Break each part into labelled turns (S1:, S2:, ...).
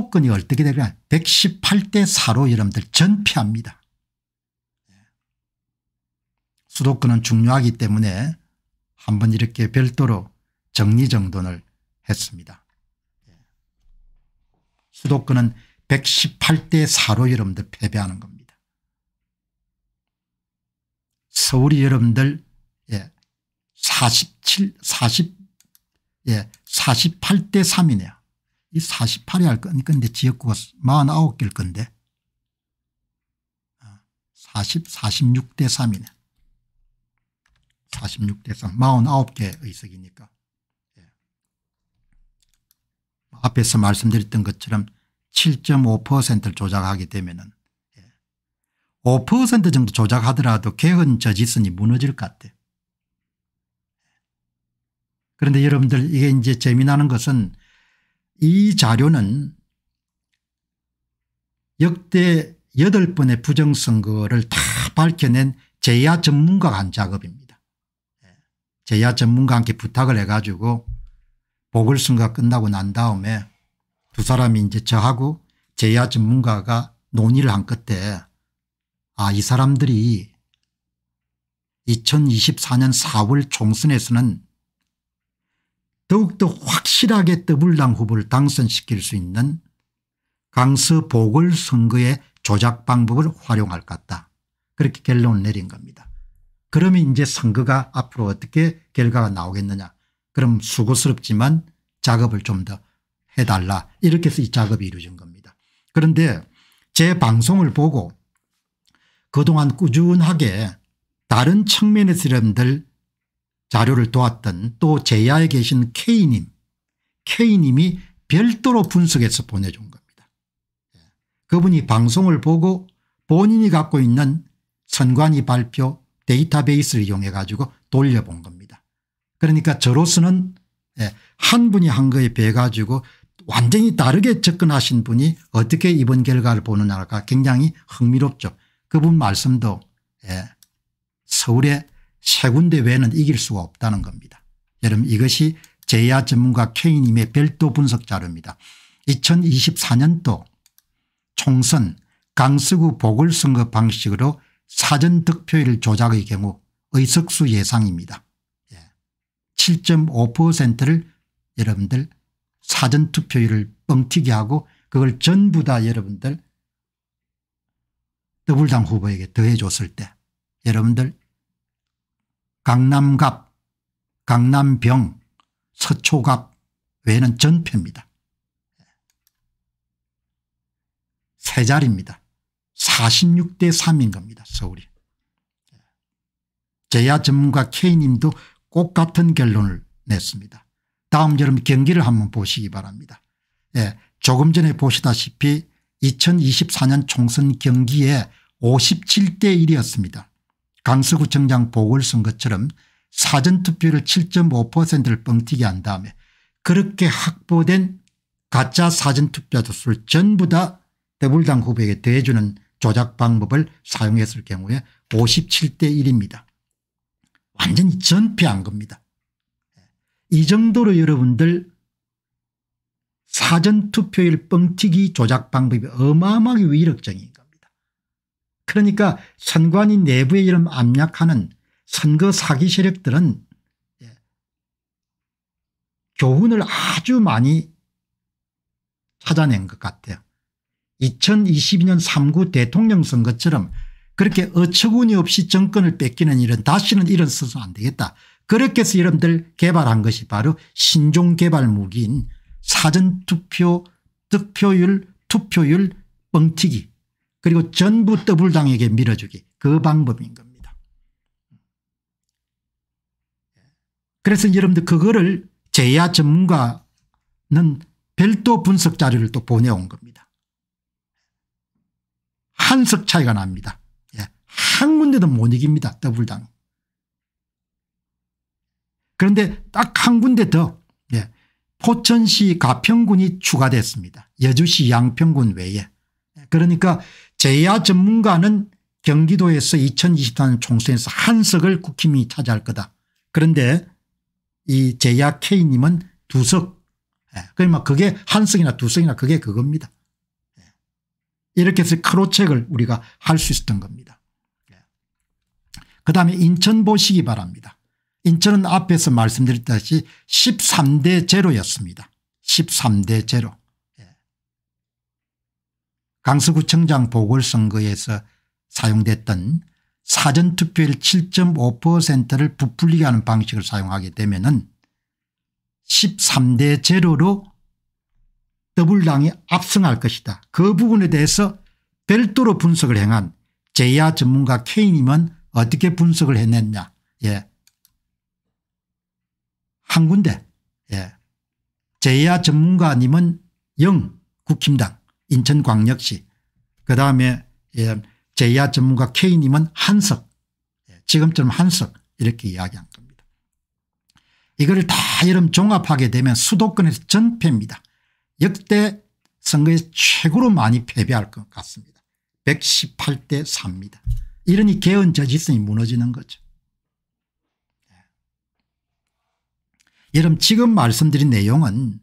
S1: 수도권이 어떻게 되냐 118대 4로 여러분들 전패합니다. 수도권은 중요하기 때문에 한번 이렇게 별도로 정리정돈을 했습니다. 수도권은 118대 4로 여러분들 패배하는 겁니다. 서울이 여러분들 예, 47, 40, 예, 48대 3이네요. 이 48이 할 거니까 이제 지역구가 49개일 건데 40, 46대 3이네. 46대 3, 49개 의석이니까. 예. 앞에서 말씀드렸던 것처럼 7.5%를 조작하게 되면은 5% 예. 정도 조작하더라도 개헌 저지선이 무너질 것 같아요. 그런데 여러분들 이게 이제 재미나는 것은 이 자료는 역대 8번의 부정선거를 다 밝혀낸 제야 전문가가 한 작업입니다. 예. 제야 전문가한테 부탁을 해가지고 보궐선거가 끝나고 난 다음에 두 사람이 이제 저하고 제야 전문가가 논의를 한 끝에 아이 사람들이 2024년 4월 총선에서는 더욱더 확 확실하게 더블당 후보를 당선시킬 수 있는 강서 보궐선거의 조작 방법을 활용할 것 같다. 그렇게 결론을 내린 겁니다. 그러면 이제 선거가 앞으로 어떻게 결과가 나오겠느냐. 그럼 수고스럽지만 작업을 좀 더 해달라 이렇게 해서 이 작업이 이루어진 겁니다. 그런데 제 방송을 보고 그동안 꾸준하게 다른 측면에서 여러분들 자료를 도왔던 또 제야에 계신 K님 K님이 별도로 분석해서 보내준 겁니다. 그분이 방송을 보고 본인이 갖고 있는 선관위 발표 데이터베이스를 이용해 가지고 돌려본 겁니다. 그러니까 저로서는 예, 한 분이 한 거에 비해 가지고 완전히 다르게 접근하신 분이 어떻게 이번 결과를 보느냐가 굉장히 흥미롭죠. 그분 말씀도 예, 서울의 세 군데 외에는 이길 수가 없다는 겁니다. 여러분 이것이 제야 전문가 케이님의 별도 분석 자료입니다. 2024년도 총선 강서구 보궐선거 방식으로 사전 득표율 조작의 경우 의석수 예상입니다. 7.5%를 예. 여러분들 사전 투표율을 뻥튀기 하고 그걸 전부 다 여러분들 더불당 후보에게 더해줬을 때 여러분들 강남갑 강남병 서초갑 외는 전표입니다. 세 자리입니다. 46대 3인 겁니다. 서울이. 제야 전문가 K님도 꼭 같은 결론을 냈습니다. 다음 여름 경기를 한번 보시기 바랍니다. 예, 조금 전에 보시다시피 2024년 총선 경기에 57대 1이었습니다. 강서구청장 보궐선거처럼 사전투표를 7.5%를 뻥튀기 한 다음에 그렇게 확보된 가짜 사전투표 자수를 전부 다 대불당 후보에게 대주는 조작 방법을 사용했을 경우에 57대 1입니다. 완전히 전피한 겁니다. 예. 이 정도로 여러분들 사전투표일 뻥튀기 조작 방법이 어마어마하게 위력적인 겁니다. 그러니까 선관위 내부의 이런 압력하는 선거 사기 세력들은 예, 교훈을 아주 많이 찾아낸 것 같아요. 2022년 3구 대통령 선거처럼 그렇게 어처구니 없이 정권을 뺏기는 일은 다시는 이런 써서 안 되겠다. 그렇게 해서 여러분들 개발한 것이 바로 신종 개발 무기인 사전투표 득표율 투표율 뻥튀기 그리고 전부 더블당에게 밀어주기 그 방법인 겁니다. 그래서 여러분들 그거를 제야 전문가는 별도 분석 자료를 또 보내온 겁니다. 한 석 차이가 납니다. 예. 한 군데도 못 이깁니다. 더블당. 그런데 딱 한 군데 더 예. 포천시 가평군이 추가됐습니다. 여주시 양평군 외에. 그러니까 제야 전문가는 경기도에서 2024년 총선에서 한석을 국힘이 차지할 거다. 그런데 이 제야 K님은 두석. 예, 그러니까 그게 한석이나 두석이나 그게 그겁니다. 예. 이렇게 해서 크로책을 우리가 할 수 있었던 겁니다. 예. 그 다음에 인천 보시기 바랍니다. 인천은 앞에서 말씀드렸다시 13대 제로였습니다. 13대 제로. 강서구청장 보궐선거에서 사용됐던 사전투표율 7.5%를 부풀리게 하는 방식을 사용하게 되면 은 13대 제로로 더블당이 압승할 것이다. 그 부분에 대해서 별도로 분석을 행한 제야 전문가 케인님은 어떻게 분석을 해냈냐. 예. 한 군데. 예. 제야 전문가님은 영 국힘당 인천광역시 그다음에 예. 제야 전문가 K님은 한석 예, 지금처럼 한석 이렇게 이야기한 겁니다. 이거다 여러분 종합하게 되면 수도권에서 전패입니다. 역대 선거에 최고로 많이 패배할 것 같습니다. 118대 3입니다. 이러니 개헌 저지성이 무너지는 거죠. 예. 여러분 지금 말씀드린 내용은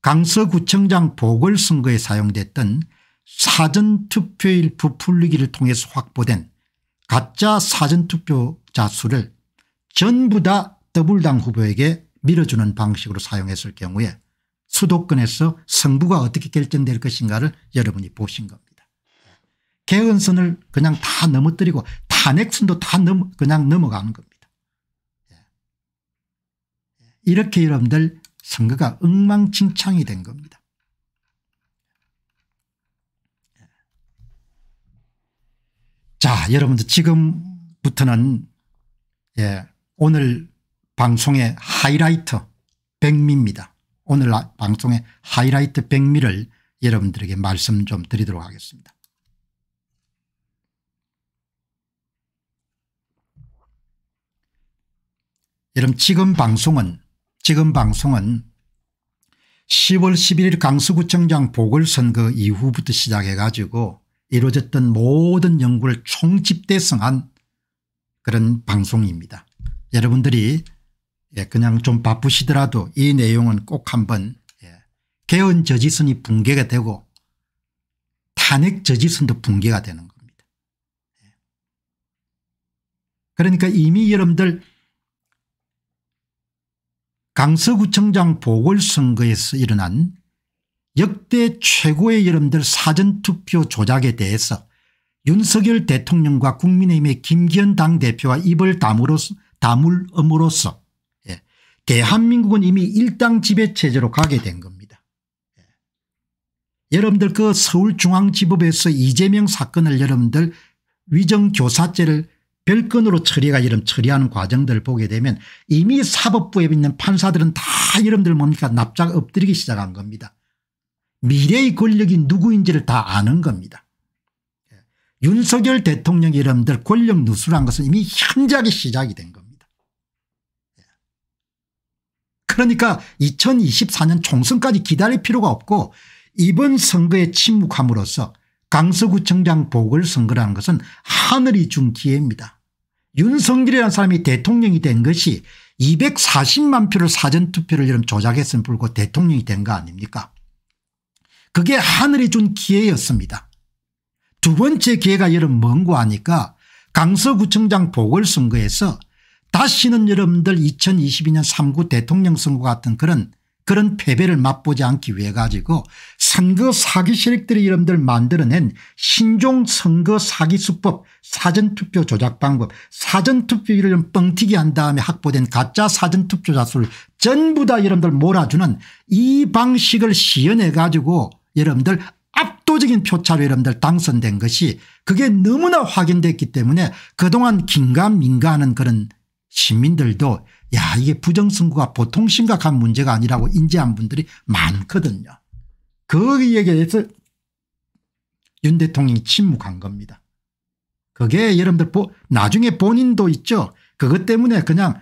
S1: 강서구청장 보궐선거에 사용됐던 사전투표일 부풀리기를 통해서 확보된 가짜 사전투표자 수를 전부 다더블당 후보에게 밀어주는 방식으로 사용했을 경우에 수도권에서 승부가 어떻게 결정될 것인가를 여러분이 보신 겁니다. 개헌선을 그냥 다 넘어뜨리고 탄핵선도 다 넘, 그냥 넘어가는 겁니다. 예. 예. 이렇게 여러분들 선거가 엉망진창이 된 겁니다. 자 여러분들 지금부터는 예 오늘 방송의 하이라이트 백미입니다. 오늘 방송의 하이라이트 백미를 여러분들에게 말씀 좀 드리도록 하겠습니다. 여러분 지금 방송은 지금 방송은 10월 11일 강서구청장 보궐선거 이후부터 시작해 가지고 이루어졌던 모든 연구를 총집대성한 그런 방송입니다. 여러분들이 예, 그냥 좀 바쁘시더라도 이 내용은 꼭 한번 예, 개헌 저지선이 붕괴가 되고 탄핵 저지선도 붕괴가 되는 겁니다. 예. 그러니까 이미 여러분들 강서구청장 보궐선거에서 일어난 역대 최고의 여러분들 사전투표 조작에 대해서 윤석열 대통령과 국민의힘의 김기현 당대표와 입을 다물어서, 다물 음으로써 예. 대한민국은 이미 일당 지배체제로 가게 된 겁니다. 예. 여러분들 그 서울중앙지법에서 이재명 사건을 여러분들 위정교사죄를 별건으로 처리가 이름 처리하는 과정들을 보게 되면 이미 사법부에 있는 판사들은 다 여러분들 뭡니까 납작 엎드리기 시작한 겁니다. 미래의 권력이 누구인지를 다 아는 겁니다. 예. 윤석열 대통령 이름들 권력 누수란 것은 이미 현저하게 시작이 된 겁니다. 예. 그러니까 2024년 총선까지 기다릴 필요가 없고 이번 선거에 침묵함으로써 강서구청장 보궐선거라는 것은 하늘이 준 기회입니다. 윤석열이라는 사람이 대통령이 된 것이 240만 표를 사전투표를 조작했음 불고 대통령이 된 거 아닙니까 그게 하늘이 준 기회였습니다. 두 번째 기회가 여름 뭔고 하니까 강서구청장 보궐선거에서 다시는 여러분들 2022년 3구 대통령 선거 같은 그런 그런 패배를 맛보지 않기 위해 가지고 선거 사기 세력들이 여러분들 만들어낸 신종 선거 사기 수법 사전투표 조작 방법 사전투표를 좀 뻥튀기 한 다음에 확보된 가짜 사전투표자 수를 전부 다 여러분들 몰아주는 이 방식을 시연해 가지고 여러분들 압도적인 표차로 여러분들 당선된 것이 그게 너무나 확인됐기 때문에 그동안 긴가민가하는 그런 시민들도 야 이게 부정선거가 보통 심각한 문제가 아니라고 인지한 분들이 많거든요. 거기에 대해서 윤 대통령이 침묵한 겁니다. 그게 여러분들 보, 나중에 본인도 있죠. 그것 때문에 그냥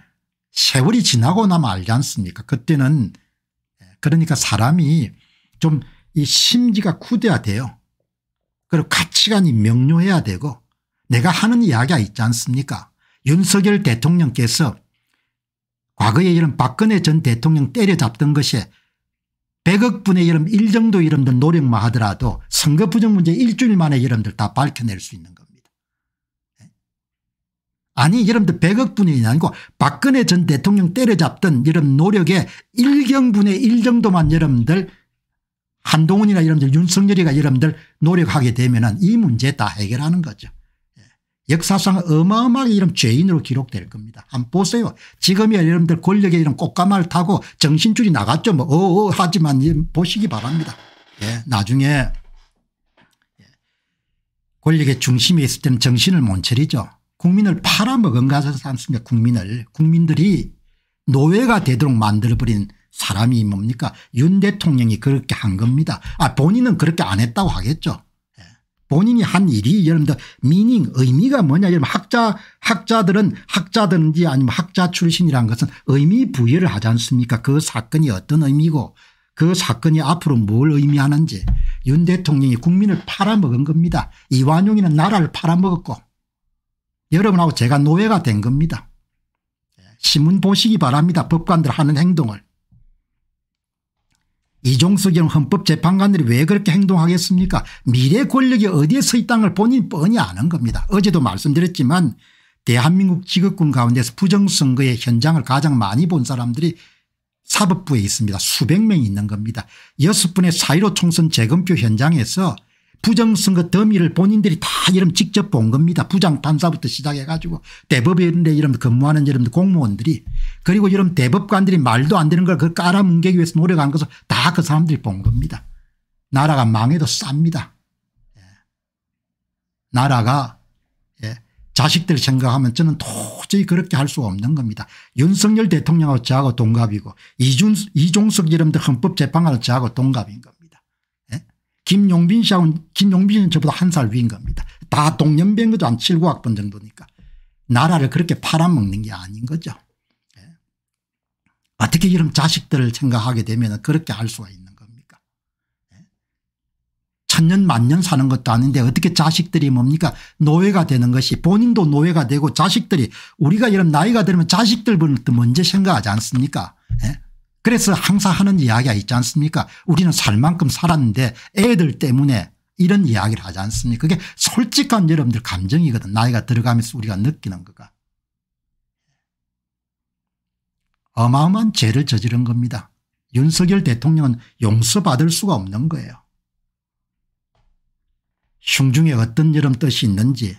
S1: 세월이 지나고 나면 알지 않습니까 그때는 예, 그러니까 사람이 좀이 심지가 굳어야 돼요 그리고 가치관이 명료해야 되고 내가 하는 이야기가 있지 않습니까 윤석열 대통령께서 과거에 이런 박근혜 전 대통령 때려잡던 것에 100억분의 이름 일 정도 이름들 노력만 하더라도 선거 부정 문제 일주일 만에 이름들 다 밝혀낼 수 있는 겁니다. 아니 이름들 100억분이 아니고 박근혜 전 대통령 때려잡던 이런 노력의 일경분의 일 정도만 여러분들 한동훈이나 여러분들 윤석열이가 여러분들 노력하게 되면 이 문제 다 해결하는 거죠. 예. 역사상 어마어마하게 이런 죄인으로 기록될 겁니다. 한번 보세요. 지금이 여러분들 권력에 이런 꽃가마를 타고 정신줄이 나갔죠. 뭐 어어 어, 하지만 보시기 바랍니다. 예, 나중에 예. 권력의 중심에 있을 때는 정신을 못 차리죠. 국민을 팔아먹은 가서 삼습니다. 국민을 국민들이 노예가 되도록 만들어버린 사람이 뭡니까 윤 대통령이 그렇게 한 겁니다. 아 본인은 그렇게 안 했다고 하겠죠. 예. 본인이 한 일이 여러분들 미닝 의미가 뭐냐 여러분 학자 학자들은 학자든지 아니면 학자 출신이라는 것은 의미 부여를 하지 않습니까 그 사건이 어떤 의미고 그 사건이 앞으로 뭘 의미하는지 윤 대통령이 국민을 팔아먹은 겁니다 이완용이는 나라를 팔아먹었고 여러분하고 제가 노예가 된 겁니다 예. 신문 보시기 바랍니다 법관들 하는 행동을 이종석이랑 헌법재판관들이 왜 그렇게 행동하겠습니까 미래 권력이 어디에 서 있다는 본인 뻔히 아는 겁니다. 어제도 말씀드렸지만 대한민국 지극군 가운데서 부정선거의 현장을 가장 많이 본 사람들이 사법부에 있습니다. 수백 명이 있는 겁니다. 여섯 분의 4.15 총선 재검표 현장에서 부정선거 더미를 본인들이 다 이름 직접 본 겁니다. 부장 판사부터 시작해 가지고 대법에 이런 근무하는 이런 공무원들이 그리고 이런 대법관들이 말도 안 되는 걸그 깔아뭉개기 위해서 노력한 것을 다 그 사람들이 본 겁니다. 나라가 망해도 쌉니다. 예. 나라가 예. 자식들 생각하면 저는 도저히 그렇게 할수 없는 겁니다. 윤석열 대통령하고 저하고 동갑이고 이준, 이종석 이름도 헌법재판관하고 저하고 동갑인 겁니다. 김용빈 씨하고 김용빈은 저보다 한 살 위인 겁니다. 다 동년배인 거죠. 한 7, 9학번 정도니까. 나라를 그렇게 팔아먹는 게 아닌 거죠. 예. 어떻게 아, 이런 자식들을 생각하게 되면 그렇게 할 수가 있는 겁니까. 예. 천년 만년 사는 것도 아닌데 어떻게 자식들이 뭡니까 노예가 되는 것이 본인도 노예가 되고 자식들이 우리가 이런 나이가 들면 자식들부터 먼저 생각하지 않습니까. 예. 그래서 항상 하는 이야기가 있지 않습니까 우리는 살 만큼 살았는데 애들 때문에 이런 이야기를 하지 않습니까 그게 솔직한 여러분들 감정이거든 나이가 들어가면서 우리가 느끼는 거가 어마어마한 죄를 저지른 겁니다 윤석열 대통령은 용서받을 수가 없는 거예요 흉중에 어떤 여름 뜻이 있는지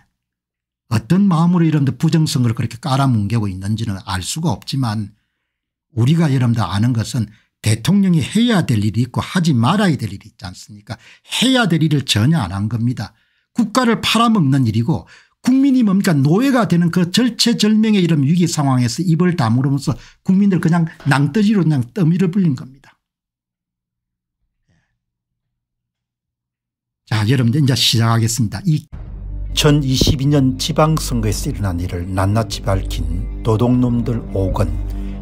S1: 어떤 마음으로 이런 부정성을 그렇게 깔아뭉개고 있는지는 알 수가 없지만 우리가 여러분들 아는 것은 대통령이 해야 될 일이 있고 하지 말아야 될 일이 있지 않습니까 해야 될 일을 전혀 안 한 겁니다. 국가를 팔아먹는 일이고 국민이 뭡니까 노예가 되는 그 절체절명의 이런 위기 상황에서 입을 다물으면서 국민들 그냥 낭떠지로 그냥 떠미를 불린 겁니다. 자 여러분들 이제 시작하겠습니다. 이 2022년 지방선거에서 일어난 일을 낱낱이 밝힌 도둑놈들 5건